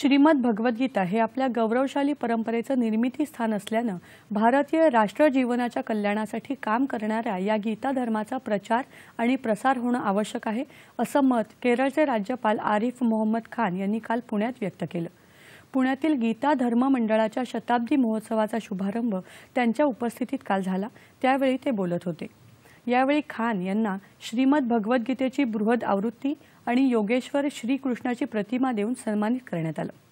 श्रीमद भगवद्गीता हे आपल्या गौरवशाली परंपरेचं निर्मिती स्थान असल्यानं भारतीय राष्ट्र जीवनाच्या कल्याणासाठी काम करणाऱ्या या गीता धर्माचा प्रचार आणि प्रसार होणं आवश्यक आहे असं मत केरळचे राज्यपाल आरिफ मोहम्मद खान यांनी काल पुण्यात व्यक्त केलं पुण्यातील गीता धर्म मंडळाच्या शताब्दी महोत्सवाचा शुभारंभ त्यांच्या उपस्थितीत काल झाला त्यावेळी ते बोलत होते यावेळी खान यांना श्रीमद भगवद्गीतेची बृहद आवृत्ती आणि योगेश्वर श्रीकृष्णाची प्रतिमा देऊन सन्मानित करण्यात आलं